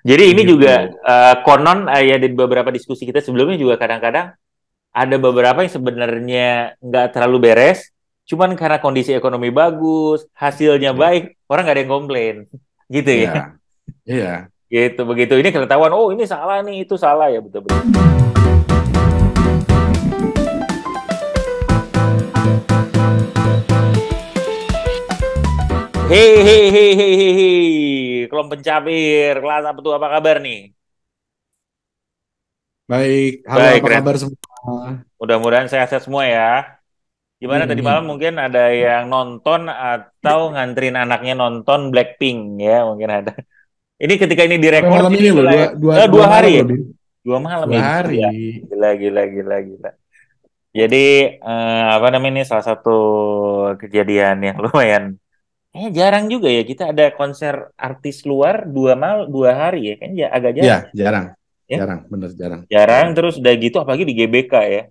Jadi ini gitu. juga uh, konon uh, ya di beberapa diskusi kita sebelumnya juga kadang-kadang ada beberapa yang sebenarnya nggak terlalu beres, cuman karena kondisi ekonomi bagus, hasilnya ya. baik, orang nggak ada yang komplain, gitu ya. Iya. Ya. Gitu begitu. Ini ketahuan, oh ini salah nih, itu salah ya betul-betul. Hei hei hei hei hei. Klom Pencapir. Kelas apa tuh? Apa kabar nih? Baik, halo Baik, apa keren. kabar semua? Mudah-mudahan sehat-sehat semua ya. Gimana hmm. tadi malam mungkin ada yang nonton atau nganterin anaknya nonton Blackpink ya mungkin ada. Ini ketika ini direkod malam ini loh dua, dua, oh, dua, dua hari malam ya? dua malam dua ya? hari. Ya. Gila gila gila gila. Jadi eh, apa namanya ini salah satu kejadian yang lumayan Eh jarang juga ya kita ada konser artis luar dua mal dua hari ya kan ya agak jarang. Ya, jarang. Ya? Jarang, bener jarang. Jarang terus udah gitu apalagi di GBK ya.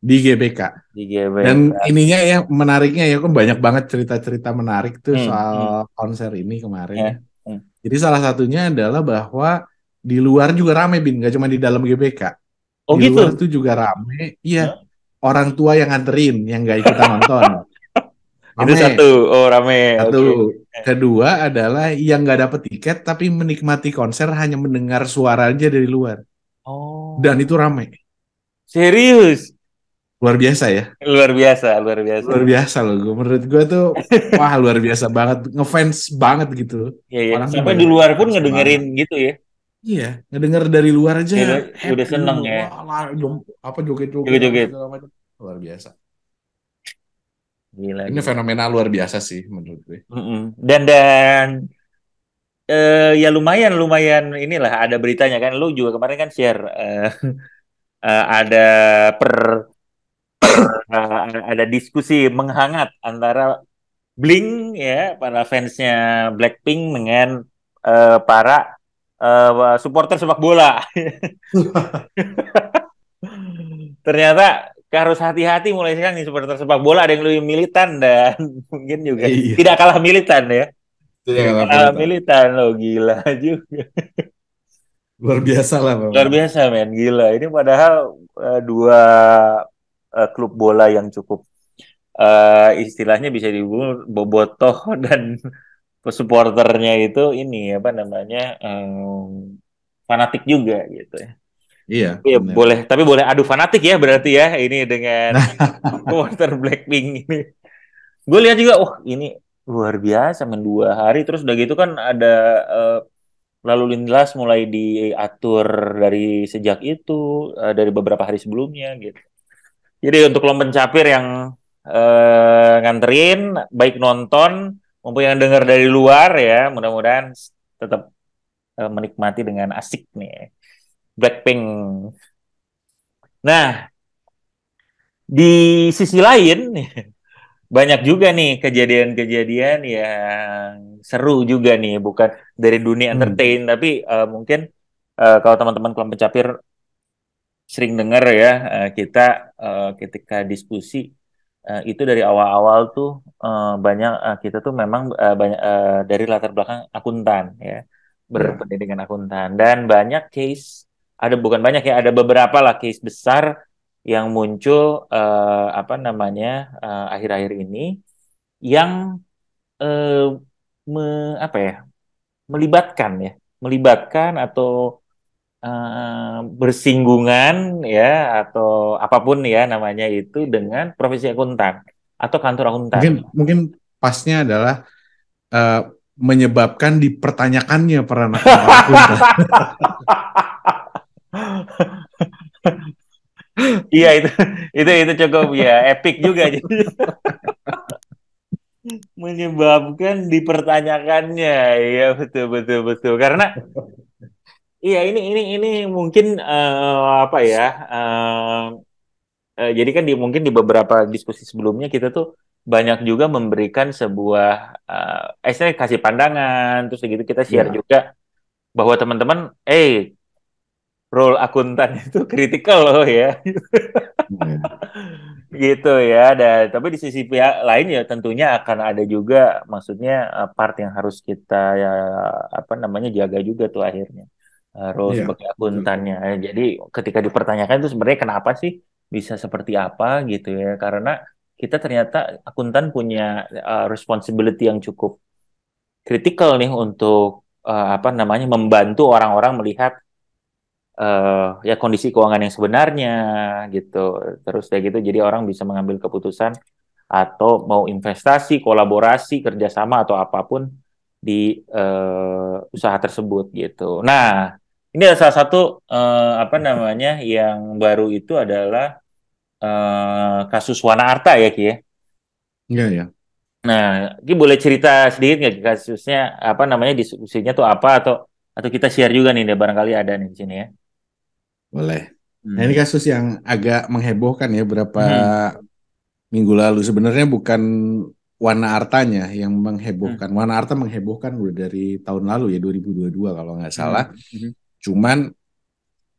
Di GBK. Di GBK. Dan ininya ya menariknya ya kan banyak banget cerita-cerita menarik tuh hmm, soal hmm. konser ini kemarin. Ya. Hmm. Jadi salah satunya adalah bahwa di luar juga rame bin, gak cuma di dalam GBK. Oh di gitu. Di luar tuh juga rame. Iya. Hmm? Orang tua yang nganterin yang gak ikutan nonton. Rame. Itu satu. Oh, rame. Satu. Okay. Kedua adalah yang nggak dapet tiket tapi menikmati konser hanya mendengar suara aja dari luar. Oh. Dan itu rame. Serius? Luar biasa ya? Luar biasa, luar biasa. Luar biasa loh. gue menurut gue tuh, wah luar biasa banget. Ngefans banget gitu. Iya, iya. Orang Sampai di luar pun ngedengerin banget. gitu ya? Iya, ngedenger dari luar aja. Ya, udah seneng ya. Wah, apa joget-joget. Joget-joget. Luar biasa. Gila, ini gila. fenomena luar biasa sih menurut gue. Dan dan uh, ya lumayan lumayan inilah ada beritanya kan lu juga kemarin kan share uh, ada per, ada diskusi menghangat antara bling ya para fansnya Blackpink dengan uh, para uh, supporter sepak bola. Ternyata harus hati-hati mulai sekarang nih supporter sepak bola ada yang lebih militan dan mungkin juga iya. tidak kalah militan ya. Tidak kalah, kalah militan. loh gila juga. Luar biasa lah, Bapak. Luar biasa, men. Gila. Ini padahal uh, dua uh, klub bola yang cukup uh, istilahnya bisa dibunuh bobotoh dan supporternya itu ini apa namanya um, fanatik juga gitu ya. Iya. Iya boleh, tapi boleh adu fanatik ya berarti ya ini dengan quarter Blackpink ini. Gue lihat juga, wah ini luar biasa men dua hari terus udah gitu kan ada uh, lalu lintas mulai diatur dari sejak itu uh, dari beberapa hari sebelumnya gitu. Jadi untuk lompen capir yang uh, nganterin baik nonton maupun yang dengar dari luar ya mudah-mudahan tetap uh, menikmati dengan asik nih. Blackpink. Nah, di sisi lain banyak juga nih kejadian-kejadian yang seru juga nih, bukan dari dunia hmm. entertain, tapi uh, mungkin uh, kalau teman-teman kelompok pencapir sering dengar ya uh, kita uh, ketika diskusi uh, itu dari awal-awal tuh uh, banyak uh, kita tuh memang uh, banyak uh, dari latar belakang akuntan ya, ya berpendidikan akuntan dan banyak case ada bukan banyak ya, ada beberapa lah case besar yang muncul uh, apa namanya eh, akhir-akhir uh, ini yang uh, me, apa ya melibatkan ya melibatkan atau uh, bersinggungan ya atau apapun ya namanya itu dengan profesi akuntan atau kantor akuntan mungkin mungkin pasnya adalah uh, menyebabkan dipertanyakannya peran akuntan iya itu itu itu cukup ya epic juga jadi menyebabkan dipertanyakannya ya betul betul betul karena iya ini ini ini mungkin uh, apa ya uh, uh, jadi kan di, mungkin di beberapa diskusi sebelumnya kita tuh banyak juga memberikan sebuah uh, eh saya kasih pandangan terus gitu kita share yeah. juga bahwa teman-teman eh role akuntan itu kritikal loh ya. Iya. gitu ya. Dan tapi di sisi pihak lain ya tentunya akan ada juga maksudnya eh, part yang harus kita ya apa namanya jaga juga tuh akhirnya. Eh, role yeah. sebagai akuntannya. Eh, jadi ketika dipertanyakan itu sebenarnya kenapa sih bisa seperti apa gitu ya. Karena kita ternyata akuntan punya uh, responsibility yang cukup kritikal nih untuk uh, apa namanya membantu orang-orang melihat uh, ya kondisi keuangan yang sebenarnya gitu terus kayak gitu jadi orang bisa mengambil keputusan atau mau investasi kolaborasi kerjasama atau apapun di uh, usaha tersebut gitu nah ini ada salah satu uh, apa namanya yang baru itu adalah uh, kasus Wana Arta ya Ki ya iya ya nah Ki boleh cerita sedikit nggak kasusnya apa namanya diskusinya tuh apa atau atau kita share juga nih deh barangkali ada nih di sini ya boleh. Nah, ini hmm. kasus yang agak menghebohkan ya berapa hmm. minggu lalu. Sebenarnya bukan warna Artanya yang menghebohkan. Hmm. Warna Arta menghebohkan udah dari tahun lalu ya 2022 kalau nggak hmm. salah. Hmm. Cuman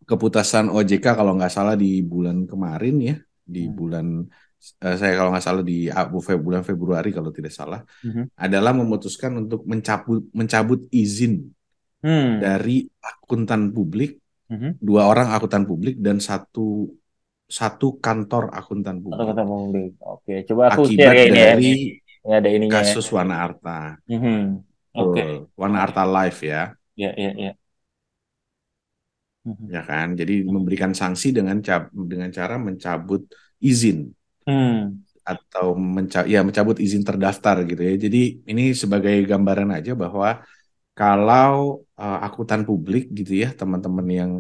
keputusan OJK kalau nggak salah di bulan kemarin ya di hmm. bulan uh, saya kalau nggak salah di bulan Februari kalau tidak salah hmm. adalah memutuskan untuk mencabut mencabut izin hmm. dari akuntan publik -hmm. dua orang akuntan publik dan satu satu kantor akuntan publik. publik. Oke, coba aku Akibat share ya ya. dari ya. ada ininya ya. kasus ya. Wana Arta. Mm -hmm. Oke. Okay. Wana Arta live ya. Iya, iya, iya. Mm -hmm. Ya mhm. kan? Jadi memberikan sanksi dengan cab dengan cara mencabut izin. Mm. Atau menca ya mencabut izin terdaftar gitu ya. Jadi ini sebagai gambaran aja bahwa kalau uh, akutan publik gitu ya teman-teman yang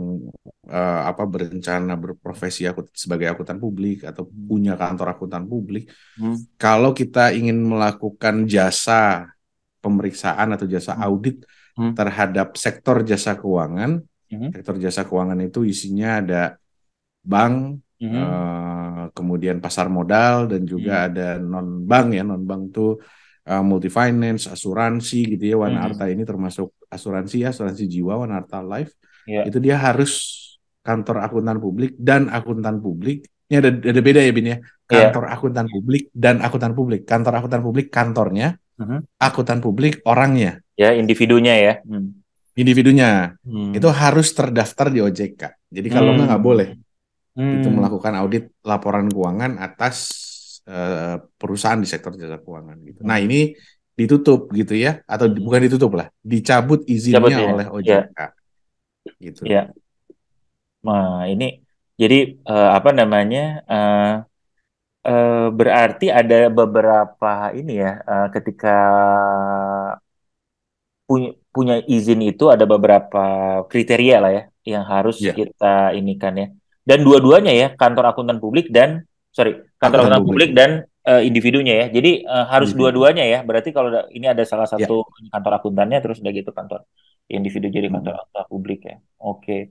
uh, apa berencana berprofesi akut sebagai akutan publik atau punya kantor akutan publik hmm. kalau kita ingin melakukan jasa pemeriksaan atau jasa hmm. audit hmm. terhadap sektor jasa keuangan hmm. sektor jasa keuangan itu isinya ada bank hmm. uh, kemudian pasar modal dan juga hmm. ada non bank ya non bank tuh uh, eh, multi finance, asuransi gitu ya. Wanarta hmm. ini termasuk asuransi ya, asuransi jiwa, Arta Life. Yeah. Itu dia harus kantor akuntan publik dan akuntan publik. Ini ada ada beda ya Bin ya. ya. Kantor yeah. akuntan publik dan akuntan publik. Kantor akuntan publik kantornya, uh akuntan publik orangnya. Ya, individunya ya. Hmm. Individunya. Hmm. Itu harus terdaftar di OJK. Jadi kalau nggak hmm. nggak boleh. Hmm. Itu melakukan audit laporan keuangan atas Eh, perusahaan di sektor jasa keuangan gitu. Nah, hmm. ini ditutup gitu ya atau hmm. bukan ditutup lah, dicabut izinnya Cabut, ya. oleh OJK. Ya. Gitu. Ya. Nah, ini jadi uh, apa namanya? Uh, uh, berarti ada beberapa ini ya uh, ketika punya punya izin itu ada beberapa kriteria lah ya yang harus yeah. kita inikan ya. Dan dua-duanya ya, kantor akuntan publik dan sorry kantor akuntan publik dan uh, individunya ya. Jadi uh, harus hmm. dua-duanya ya. Berarti kalau ini ada salah ya. satu yeah. kantor akuntannya terus udah gitu kantor individu jadi kantor hmm. akuntan publik ya. Oke. Okay.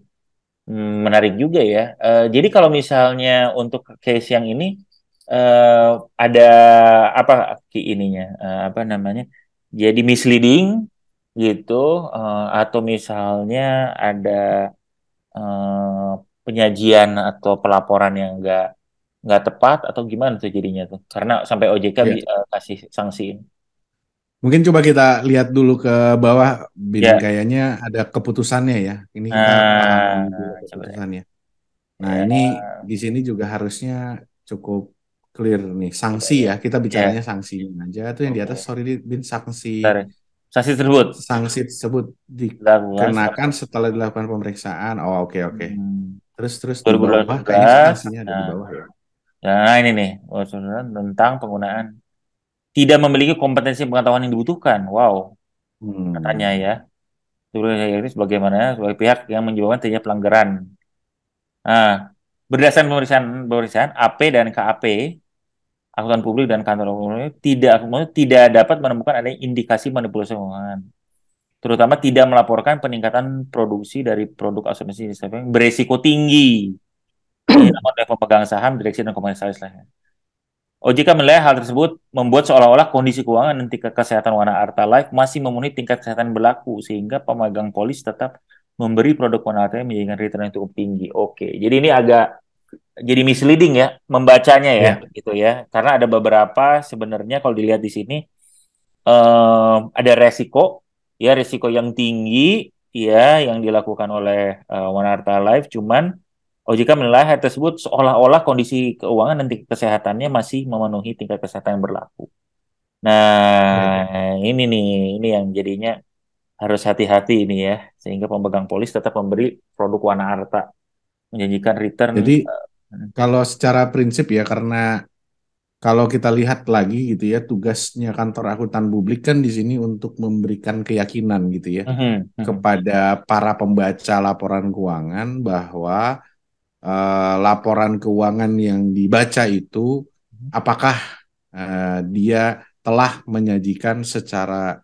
Hmm, menarik juga ya. Uh, jadi kalau misalnya untuk case yang ini uh, ada apa ininya uh, apa namanya? Jadi misleading gitu uh, atau misalnya ada uh, penyajian atau pelaporan yang enggak nggak tepat atau gimana tuh jadinya tuh? Karena sampai OJK yeah. uh, kasih sanksiin. Mungkin coba kita lihat dulu ke bawah, bidang iya. yeah. kayaknya ada keputusannya ya. Ini nah, kita nah, keputusannya. Iya. Nah ini di sini juga harusnya cukup clear nih sanksi iya. ya. Kita bicaranya yeah. sanksi aja. Itu yang okay. di atas sorry Bin sanksi. Bentar. Ya. Sanksi tersebut. Sanksi tersebut dikenakan setelah dilakukan pemeriksaan. Oh oke okay, oke. Okay. Hmm. Terus terus di bawah kayaknya sanksinya ada di nah. bawah ya. Nah ini nih oh, tentang penggunaan tidak memiliki kompetensi pengetahuan yang dibutuhkan. Wow, hmm. katanya ya. Sebenarnya ini sebagaimana sebagai pihak yang menjawab terjadinya pelanggaran. Nah, berdasarkan pemeriksaan pemeriksaan AP dan KAP akuntan publik dan kantor akuntan tidak tidak dapat menemukan ada indikasi manipulasi keuangan terutama tidak melaporkan peningkatan produksi dari produk asuransi yang beresiko tinggi level pemegang saham, direksi dan komisaris lainnya. OJK menilai hal tersebut membuat seolah-olah kondisi keuangan dan tingkat kesehatan Wana Arta Life masih memenuhi tingkat kesehatan berlaku sehingga pemegang polis tetap memberi produk Wana Arta yang return yang cukup tinggi. Oke, jadi ini agak jadi misleading ya membacanya ya, yeah. gitu ya. Karena ada beberapa sebenarnya kalau dilihat di sini um, ada resiko ya resiko yang tinggi ya yang dilakukan oleh uh, Arta Life cuman OJK menilai hal tersebut seolah-olah kondisi keuangan dan kesehatannya masih memenuhi tingkat kesehatan yang berlaku. Nah, hmm. ini nih, ini yang jadinya harus hati-hati ini ya, sehingga pemegang polis tetap memberi produk warna arta menjanjikan return. Jadi uh, kalau secara prinsip ya karena kalau kita lihat lagi gitu ya tugasnya kantor akuntan publik kan di sini untuk memberikan keyakinan gitu ya uh -huh, uh -huh. kepada para pembaca laporan keuangan bahwa uh, laporan keuangan yang dibaca itu hmm. apakah uh, dia telah menyajikan secara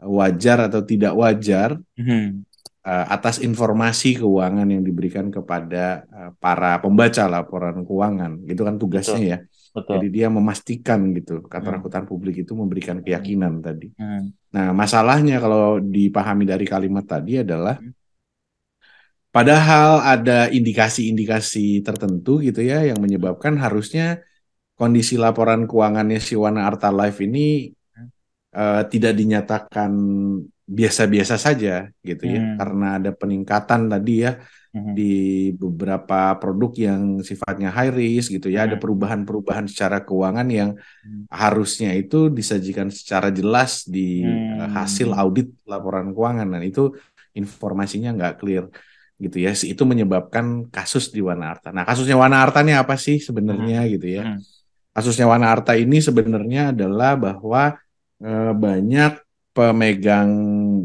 wajar atau tidak wajar hmm uh, atas informasi keuangan yang diberikan kepada uh, para pembaca laporan keuangan itu kan tugasnya Betul. ya Betul. jadi dia memastikan gitu hmm. keterangkutan mm. publik itu memberikan keyakinan mm. tadi mm. nah masalahnya kalau dipahami dari kalimat tadi adalah mm Padahal ada indikasi-indikasi tertentu gitu ya yang menyebabkan harusnya kondisi laporan keuangannya si Wana Arta Life ini uh, tidak dinyatakan biasa-biasa saja gitu ya hmm. karena ada peningkatan tadi ya hmm. di beberapa produk yang sifatnya high risk gitu ya hmm. ada perubahan-perubahan secara keuangan yang hmm. harusnya itu disajikan secara jelas di eh, hmm. hasil audit laporan keuangan dan itu informasinya nggak clear gitu ya itu menyebabkan kasus di Arta. Nah kasusnya Arta ini apa sih sebenarnya hmm. gitu ya? Hmm. Kasusnya Arta ini sebenarnya adalah bahwa e, banyak pemegang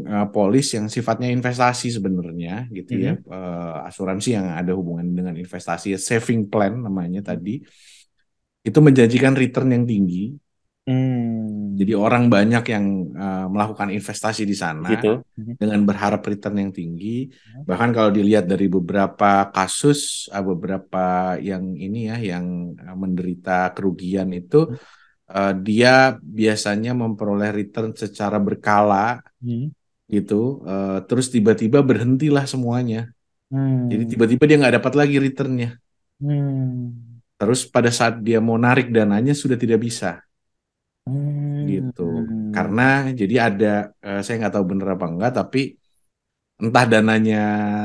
e, polis yang sifatnya investasi sebenarnya gitu ya, hmm. ya e, asuransi yang ada hubungan dengan investasi saving plan namanya tadi hmm. itu menjanjikan return yang tinggi. Hmm jadi orang banyak yang uh, melakukan investasi di sana gitu. dengan berharap return yang tinggi. Iya. Bahkan kalau dilihat dari beberapa kasus, uh, beberapa yang ini ya yang eh, menderita kerugian itu uh, dia biasanya memperoleh return secara berkala hmm. gitu. Uh, terus tiba-tiba berhentilah semuanya. Hmm. Jadi tiba-tiba dia nggak dapat lagi returnnya. Hmm. Terus pada saat dia mau narik dananya sudah tidak bisa. Gitu. hmm. gitu karena jadi ada uh, saya nggak tahu bener apa enggak tapi entah dananya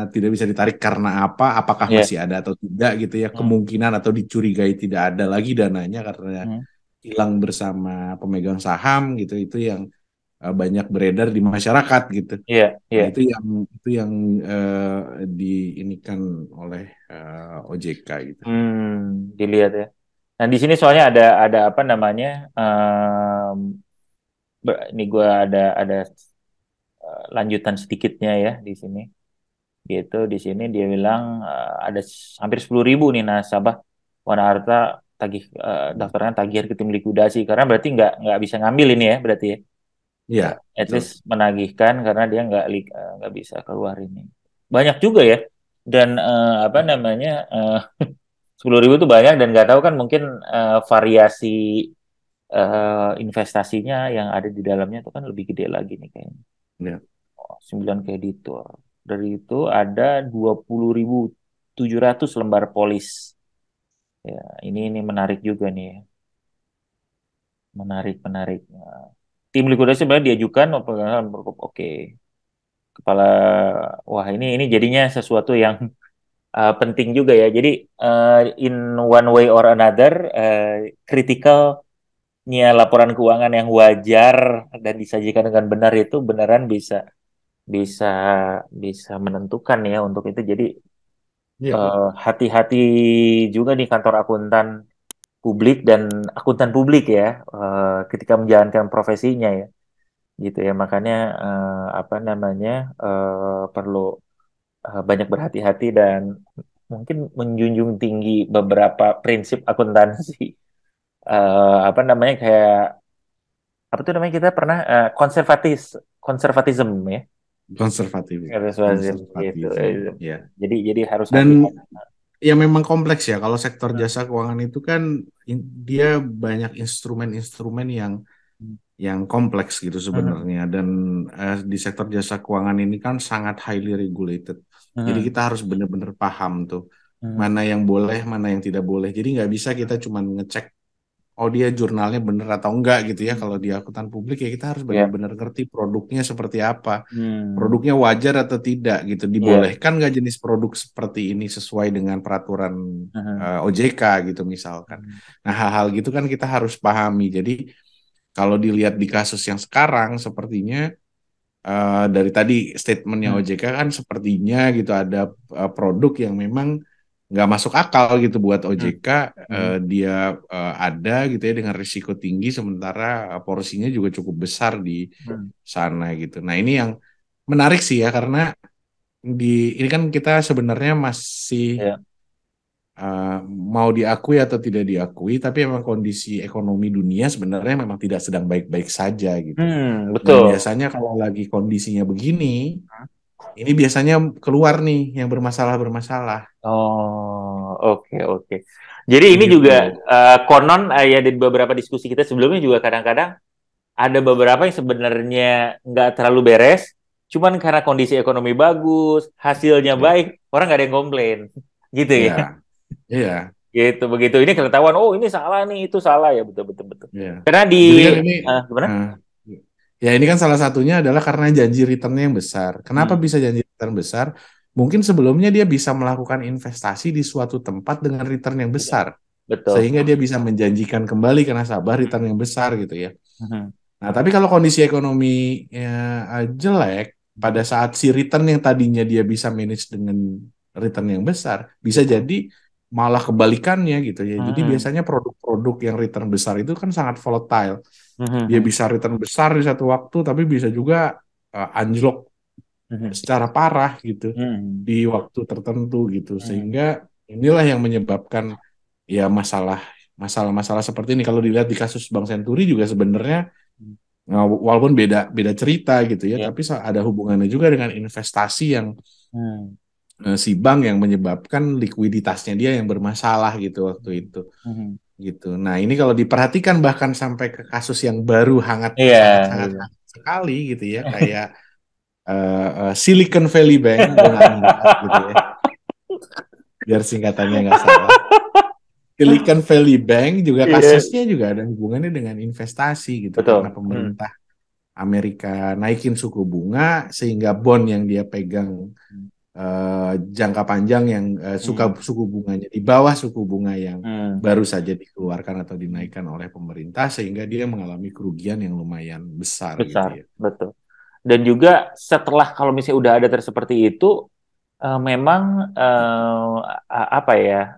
tidak bisa ditarik karena apa apakah yeah. masih ada atau tidak gitu ya hmm. kemungkinan atau dicurigai tidak ada lagi dananya karena hmm. hilang bersama pemegang saham gitu itu yang uh, banyak beredar di masyarakat gitu yeah, yeah. Nah, itu yang itu yang uh, eh, diinikan oleh uh, OJK gitu hmm, dilihat ya Nah di sini soalnya ada ada apa namanya? Um, ini gue ada ada eh, lanjutan sedikitnya ya di sini. Gitu di sini dia bilang uh, ada hampir sepuluh ribu nih nasabah Wanaharta tagih uh, daftarnya tagihan ke tim likuidasi karena berarti nggak nggak bisa ngambil ini ya berarti ya. Iya. Yeah, At least menagihkan karena dia nggak nggak bisa keluar ini. Banyak juga ya dan uh, apa namanya uh, sepuluh ribu itu banyak dan nggak tahu kan mungkin uh, variasi uh, investasinya yang ada di dalamnya itu kan lebih gede lagi nih kayaknya. Ya. Oh, 9 kreditor. Dari itu ada ribu tujuh ratus lembar polis. Ya, ini ini menarik juga nih. Menarik, menarik. Nah, tim likuidasi sebenarnya diajukan oke. Okay. Kepala wah ini ini jadinya sesuatu yang uh, penting juga ya. Jadi uh, in one way or another, uh, kritikalnya laporan keuangan yang wajar dan disajikan dengan benar itu beneran bisa bisa bisa menentukan ya untuk itu. Jadi iya. hati-hati yeah. uh, juga nih kantor akuntan publik dan akuntan publik ya uh, ketika menjalankan profesinya ya gitu ya makanya uh, apa namanya uh, perlu Eh, banyak berhati-hati dan mungkin menjunjung tinggi beberapa prinsip akuntansi uh, apa namanya kayak apa tuh namanya kita pernah uh, konservatis konservatism ya konservatif gitu. ya. jadi jadi harus dan hati ya memang kompleks ya kalau sektor jasa keuangan itu kan in, dia banyak instrumen-instrumen yang yang kompleks gitu hmm. sebenarnya uh-huh. dan uh, di sektor jasa keuangan ini kan sangat highly regulated uh-huh. jadi kita harus benar-benar paham tuh uh-huh. mana yang boleh mana yang tidak boleh jadi nggak bisa kita cuma ngecek oh dia jurnalnya bener atau enggak gitu ya kalau di akuntan publik ya kita harus ya. benar-benar ngerti produknya seperti apa hmm. produknya wajar atau tidak gitu ya. dibolehkan nggak yeah. jenis produk seperti ini sesuai dengan peraturan uh-huh. uh, eh, OJK gitu misalkan nah hal-hal gitu kan kita harus pahami jadi kalau dilihat di kasus yang sekarang sepertinya uh, dari tadi statementnya hmm. OJK kan sepertinya gitu ada uh, produk yang memang nggak masuk akal gitu buat OJK hmm. uh, dia uh, ada gitu ya dengan risiko tinggi sementara uh, porsinya juga cukup besar di hmm. sana gitu. Nah ini yang menarik sih ya karena di ini kan kita sebenarnya masih yeah. Eh, mau diakui atau tidak diakui, tapi memang kondisi ekonomi dunia sebenarnya memang tidak sedang baik-baik saja gitu. Hmm, betul. Dan biasanya kalau lagi kondisinya begini, ini biasanya keluar nih yang bermasalah-bermasalah. Oh, oke okay, oke. Okay. Jadi ini gitu. juga uh, konon uh, ya di beberapa diskusi kita sebelumnya juga kadang-kadang ada beberapa yang sebenarnya nggak terlalu beres, cuman karena kondisi ekonomi bagus, hasilnya iya. baik, orang nggak ada yang komplain, gitu ya. ya Iya. Gitu begitu. Ini ketahuan oh ini salah nih, itu salah ya betul betul betul. Yeah. Karena di kan ini, uh, gimana? Uh, ya ini kan salah satunya adalah karena janji returnnya yang besar. Kenapa hmm. bisa janji return besar? Mungkin sebelumnya dia bisa melakukan investasi di suatu tempat dengan return yang iya. besar. Betul. Sehingga dia bisa menjanjikan kembali karena sabar return yang besar gitu ya. Hmm. Nah, tapi kalau kondisi ekonomi ya, eh, jelek, pada saat si return yang tadinya dia bisa manage dengan return yang besar, bisa iya. jadi malah kebalikannya gitu ya. Jadi mm-hmm. biasanya produk-produk yang return besar itu kan sangat volatile. Hmm. Dia bisa return besar di satu waktu, tapi bisa juga uh, anjlok hmm. secara parah gitu hmm. di waktu tertentu gitu. Mm-hmm. Sehingga inilah yang menyebabkan ya masalah masalah-masalah seperti ini. Kalau dilihat di kasus Bank Senturi juga sebenarnya mm-hmm. eh, walaupun beda beda cerita gitu ya, yeah. tapi ada hubungannya juga dengan investasi yang hmm Eh, si bank yang menyebabkan likuiditasnya dia yang bermasalah gitu waktu itu mm-hmm. gitu nah ini kalau diperhatikan bahkan sampai ke kasus yang baru hangat yeah. sangat, sangat iya. hangat sekali gitu ya kayak uh, uh, Silicon Valley Bank gitu ya. biar singkatannya nggak salah Silicon Valley Bank juga iya. kasusnya yeah. juga ada hubungannya dengan investasi gitu Betul. karena pemerintah hmm. Amerika naikin suku bunga sehingga bond yang dia pegang hmm. Eh, jangka panjang yang uh, suka hmm. suku bunganya di bawah suku bunga yang hmm. baru saja dikeluarkan atau dinaikkan oleh pemerintah sehingga dia mengalami kerugian yang lumayan besar. Gitu besar, gitu ya. betul. Dan juga setelah kalau misalnya udah ada seperti itu, uh, memang uh, apa ya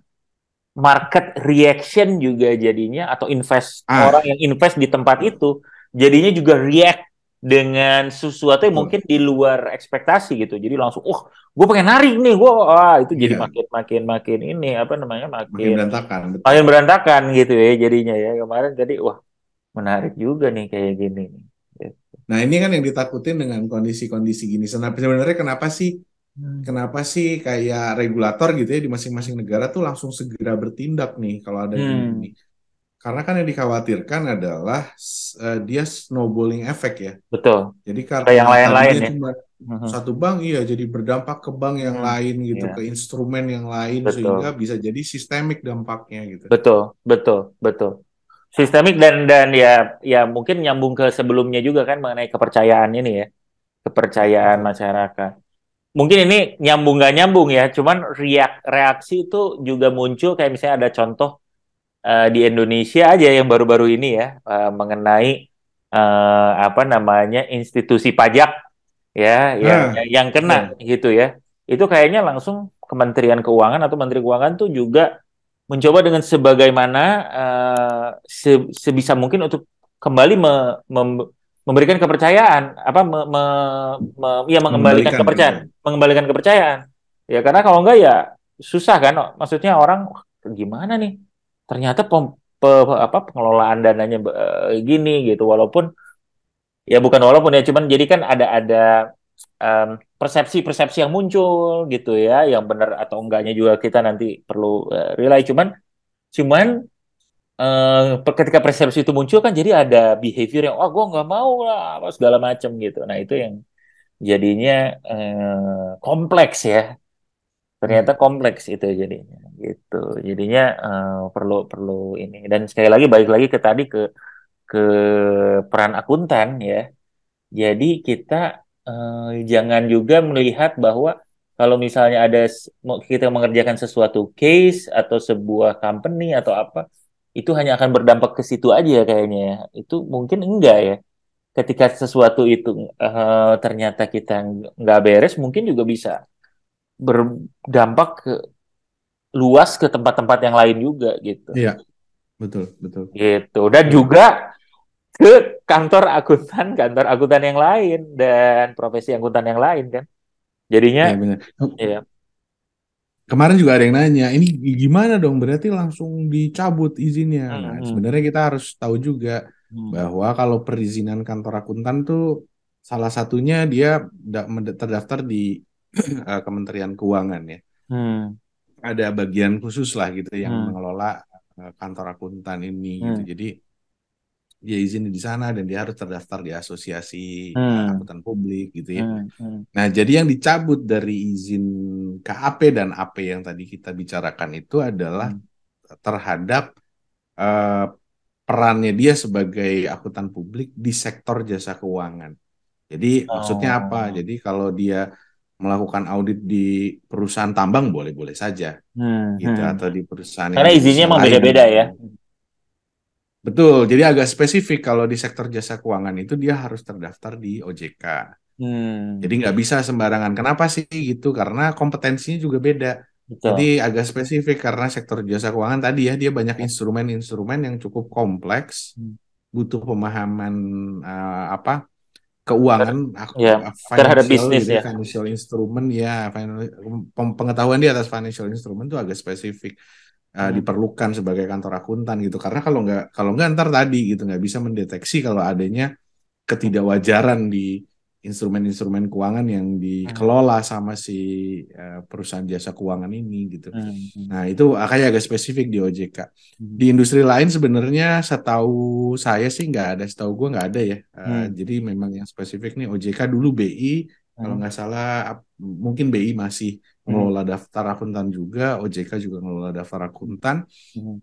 market reaction juga jadinya atau invest ah. orang yang invest di tempat itu jadinya juga react dengan sesuatu yang mungkin di luar ekspektasi gitu. Jadi langsung, uh, oh, gue pengen narik nih, gue, ah, itu jadi yeah. makin makin makin ini apa namanya makin, makin berantakan, betul. makin berantakan gitu ya jadinya ya kemarin. Jadi wah menarik juga nih kayak gini. Nah ini kan yang ditakutin dengan kondisi-kondisi gini. Sebenarnya kenapa sih hmm. Kenapa sih kayak regulator gitu ya di masing-masing negara tuh langsung segera bertindak nih kalau ada hmm. ini. Karena kan yang dikhawatirkan adalah uh, dia snowballing efek ya. Betul. Jadi karena yang lain-lain ya. Cuma mm-hmm. satu bank iya jadi berdampak ke bank yang hmm. lain gitu, yeah. ke instrumen yang lain betul. sehingga bisa jadi sistemik dampaknya gitu. Betul, betul, betul. Sistemik dan dan ya ya mungkin nyambung ke sebelumnya juga kan mengenai kepercayaan ini ya. Kepercayaan iya. masyarakat mungkin ini nyambung gak nyambung ya, cuman reak, reaksi itu juga muncul kayak misalnya ada contoh Eh, di Indonesia aja yang baru-baru ini ya uh, mengenai uh, apa namanya institusi pajak ya nah. yang hmm. yang kena hmm. gitu ya. Itu kayaknya langsung Kementerian Keuangan atau Menteri Keuangan tuh juga mencoba dengan sebagaimana uh, se sebisa mungkin untuk kembali me mem memberikan kepercayaan apa me me me ya mengembalikan kepercayaan, ya. mengembalikan kepercayaan. Ya karena kalau enggak ya susah kan maksudnya orang gimana nih ternyata pem, pe, apa pengelolaan dananya uh, gini gitu walaupun ya bukan walaupun ya cuman jadi kan ada ada persepsi-persepsi um, yang muncul gitu ya yang benar atau enggaknya juga kita nanti perlu uh, relay cuman cuman uh, ketika persepsi itu muncul kan jadi ada behavior yang oh gue nggak mau lah apa segala macam gitu nah itu yang jadinya uh, kompleks ya ternyata kompleks itu jadinya gitu jadinya uh, perlu perlu ini dan sekali lagi balik lagi ke tadi ke ke peran akuntan ya jadi kita uh, jangan juga melihat bahwa kalau misalnya ada kita mengerjakan sesuatu case atau sebuah company atau apa itu hanya akan berdampak ke situ aja kayaknya itu mungkin enggak ya ketika sesuatu itu uh, ternyata kita nggak beres mungkin juga bisa berdampak ke luas ke tempat-tempat yang lain juga gitu. Iya, betul betul. Gitu dan juga ke kantor akuntan, kantor akuntan yang lain dan profesi akuntan yang lain kan. Jadinya. Iya benar. Iya. Kemarin juga ada yang nanya, ini gimana dong? Berarti langsung dicabut izinnya. Nah, hmm, nah, sebenarnya kita harus tahu juga hmm. bahwa kalau perizinan kantor akuntan tuh salah satunya dia terdaftar di uh, Kementerian Keuangan ya. Hmm. Ada bagian khusus lah gitu yang hmm. mengelola uh, kantor akuntan ini hmm. gitu. Jadi dia izin di sana dan dia harus terdaftar di asosiasi eh, hmm. akuntan publik gitu ya. Hmm. Hmm. Nah, jadi yang dicabut dari izin KAP dan AP yang tadi kita bicarakan itu adalah hmm. terhadap uh, perannya dia sebagai akuntan publik di sektor jasa keuangan. Jadi oh. maksudnya apa? Oh. Jadi kalau dia melakukan audit di perusahaan tambang boleh-boleh saja, hmm, gitu hmm. atau di perusahaan karena izinnya memang beda-beda ya. Betul, jadi agak spesifik kalau di sektor jasa keuangan itu dia harus terdaftar di OJK. Hmm. Jadi nggak bisa sembarangan. Kenapa sih gitu? Karena kompetensinya juga beda. Betul. Jadi agak spesifik karena sektor jasa keuangan tadi ya dia banyak instrumen-instrumen yang cukup kompleks, hmm. butuh pemahaman uh, apa keuangan ya, ah, financial, terhadap gitu bisnis ya, ya financial instrument ya pengetahuan di atas financial instrument itu agak spesifik uh, diperlukan sebagai kantor akuntan gitu karena kalau nggak kalau nggak ntar tadi gitu nggak bisa mendeteksi kalau adanya ketidakwajaran di instrumen-instrumen keuangan yang hmm. dikelola sama si uh, perusahaan jasa keuangan ini gitu. Hmm, hmm. Nah itu akhirnya agak spesifik di OJK. Hmm. Di industri lain sebenarnya setahu saya sih nggak ada, setahu gue nggak ada ya. Uh, Jadi memang yang spesifik nih OJK dulu BI hmm. kalau nggak salah mungkin BI masih mengelola hmm. daftar akuntan juga, OJK juga mengelola daftar akuntan, hmm.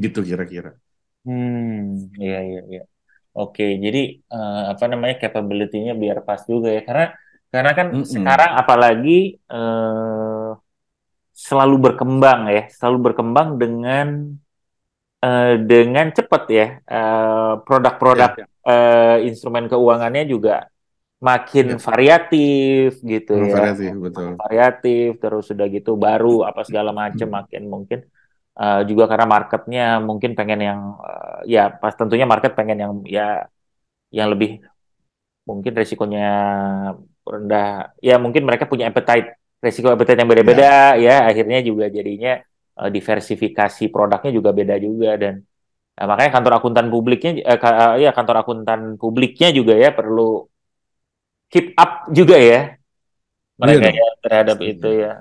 gitu kira-kira. Hmm, iya iya iya. Oke, jadi uh, apa namanya capability-nya biar pas juga ya, karena karena kan mm -hmm. sekarang apalagi uh, selalu berkembang ya, selalu berkembang dengan uh, dengan cepat ya produk-produk ya, ya. instrumen keuangannya juga makin ya. variatif gitu ya, variatif betul, variatif terus sudah gitu baru apa segala macam makin mungkin uh, juga karena marketnya mungkin pengen yang uh, ya pas tentunya market pengen yang ya yang lebih mungkin resikonya rendah ya mungkin mereka punya appetite resiko appetite yang beda-beda ya. ya akhirnya juga jadinya uh, diversifikasi produknya juga beda juga dan uh, makanya kantor akuntan publiknya uh, uh, ya kantor akuntan publiknya juga ya perlu keep up juga ya iya mereka ya, ya terhadap itu ya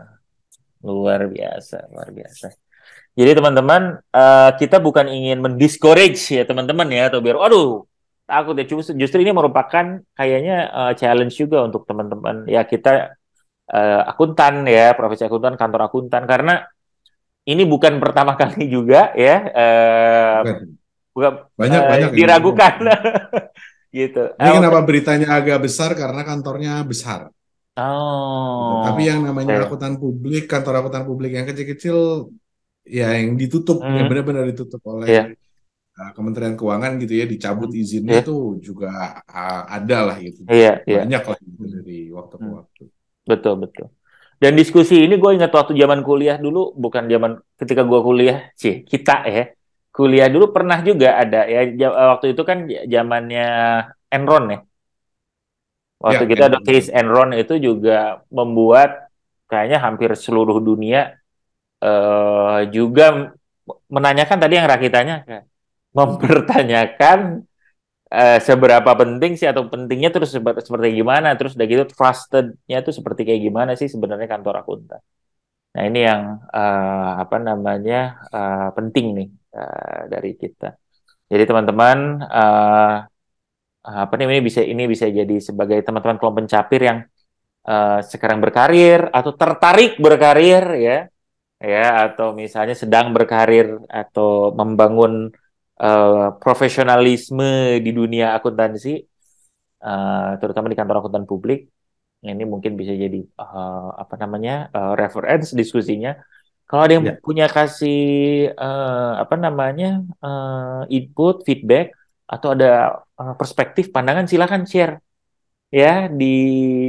luar biasa luar biasa jadi teman-teman, uh, kita bukan ingin mendiscourage ya teman-teman ya atau biar aduh takut ya justru, justru ini merupakan kayaknya uh, challenge juga untuk teman-teman ya kita uh, akuntan ya profesi akuntan kantor akuntan karena ini bukan pertama kali juga ya uh, bukan banyak uh, banyak diragukan gitu. Ini kenapa beritanya agak besar karena kantornya besar. Oh. Tapi yang namanya okay. akuntan publik, kantor akuntan publik yang kecil-kecil ya hmm. yang ditutup hmm. yang benar-benar ditutup oleh yeah. Uh, Kementerian Keuangan gitu ya dicabut hmm. izinnya yeah. juga uh, ada lah gitu yeah, iya. banyak yeah. lah gitu dari waktu ke hmm. waktu betul betul dan diskusi ini gue ingat waktu zaman kuliah dulu bukan zaman ketika gue kuliah sih kita ya kuliah dulu pernah juga ada ya uh, waktu itu kan zamannya Enron ya waktu ya, kita Enron. ada case Enron itu juga membuat kayaknya hampir seluruh dunia uh, juga menanyakan tadi yang rakitanya mempertanyakan uh, seberapa penting sih atau pentingnya terus seperti gimana, terus udah gitu trustednya tuh seperti kayak gimana sih sebenarnya kantor akuntan. Nah ini yang uh, apa namanya uh, penting nih uh, dari kita. Jadi teman-teman uh, apa nih ini bisa ini bisa jadi sebagai teman-teman kelompok pencapir yang uh, sekarang berkarir atau tertarik berkarir ya ya atau misalnya sedang berkarir atau membangun uh, profesionalisme di dunia akuntansi uh, terutama di kantor akuntan publik ini mungkin bisa jadi uh, apa namanya uh, reference diskusinya kalau ada yang ya. punya kasih uh, apa namanya uh, input feedback atau ada uh, perspektif pandangan silahkan share ya di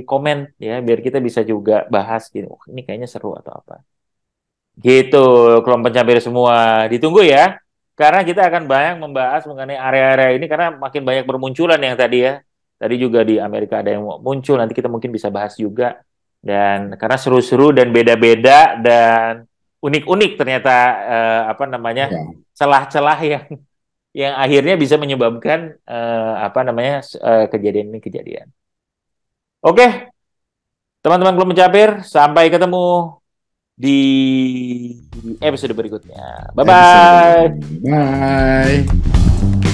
komen ya biar kita bisa juga bahas gitu oh, ini kayaknya seru atau apa Gitu, kelompok campir semua. Ditunggu ya, karena kita akan banyak membahas mengenai area-area ini karena makin banyak bermunculan yang tadi ya. Tadi juga di Amerika ada yang muncul, nanti kita mungkin bisa bahas juga. Dan karena seru-seru dan beda-beda dan unik-unik ternyata eh, apa namanya ya. celah-celah yang yang akhirnya bisa menyebabkan eh, apa namanya eh, kejadian ini kejadian. Oke, teman-teman belum mencapir, sampai ketemu di episode berikutnya. Bye bye. Bye.